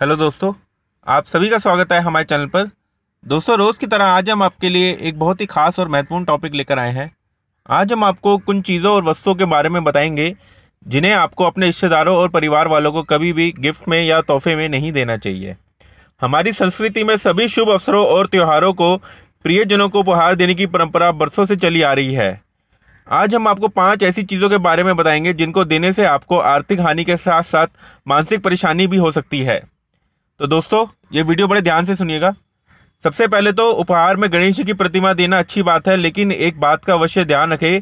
hello दोस्तों आप सभी का स्वागत है हमारे चैनल पर दोस्तों रोज़ की तरह आज हम आपके लिए एक बहुत ही खास और महत्वपूर्ण टॉपिक लेकर आए हैं आज हम आपको कुछ चीज़ों और वस्तुओं के बारे में बताएंगे जिन्हें आपको अपने रिश्तेदारों और परिवार वालों को कभी भी गिफ्ट में या तोहफे में नहीं देना चाहिए हमारी संस्कृति में सभी शुभ अवसरों और त्योहारों को प्रियजनों को उपहार देने की परंपरा बरसों से चली आ रही है आज हम आपको पांच ऐसी चीज़ों के बारे में बताएंगे जिनको देने से आपको आर्थिक हानि के साथ साथ मानसिक परेशानी भी हो सकती है तो दोस्तों ये वीडियो बड़े ध्यान से सुनिएगा सबसे पहले तो उपहार में गणेश जी की प्रतिमा देना अच्छी बात है लेकिन एक बात का अवश्य ध्यान रखें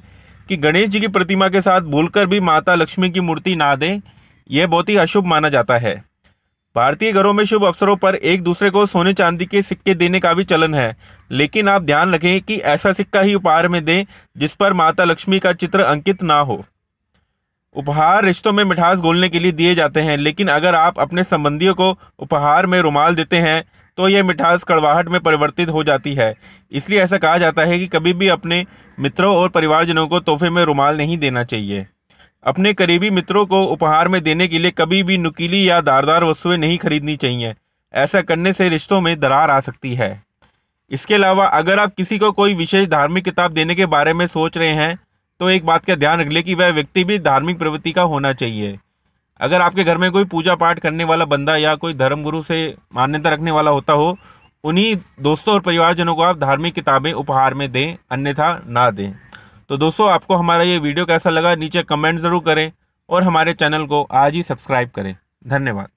कि गणेश जी की प्रतिमा के साथ भूलकर भी माता लक्ष्मी की मूर्ति ना दें यह बहुत ही अशुभ माना जाता है भारतीय घरों में शुभ अवसरों पर एक दूसरे को सोने चांदी के सिक्के देने का भी चलन है लेकिन आप ध्यान रखें कि ऐसा सिक्का ही उपहार में दें जिस पर माता लक्ष्मी का चित्र अंकित ना हो उपहार रिश्तों में मिठास घोलने के लिए दिए जाते हैं लेकिन अगर आप अपने संबंधियों को उपहार में रुमाल देते हैं तो यह मिठास कड़वाहट में परिवर्तित हो जाती है इसलिए ऐसा कहा जाता है कि कभी भी अपने मित्रों और परिवारजनों को तोहफे में रुमाल नहीं देना चाहिए अपने करीबी मित्रों को उपहार में देने के लिए कभी भी नुकीली या दारदार वस्तुएं नहीं खरीदनी चाहिए ऐसा करने से रिश्तों में दरार आ सकती है इसके अलावा अगर आप किसी को कोई विशेष धार्मिक किताब देने के बारे में सोच रहे हैं तो एक बात का ध्यान रख ले कि वह व्यक्ति भी धार्मिक प्रवृत्ति का होना चाहिए अगर आपके घर में कोई पूजा पाठ करने वाला बंदा या कोई धर्मगुरु से मान्यता रखने वाला होता हो उन्हीं दोस्तों और परिवारजनों को आप धार्मिक किताबें उपहार में दें अन्यथा ना दें तो दोस्तों आपको हमारा ये वीडियो कैसा लगा नीचे कमेंट ज़रूर करें और हमारे चैनल को आज ही सब्सक्राइब करें धन्यवाद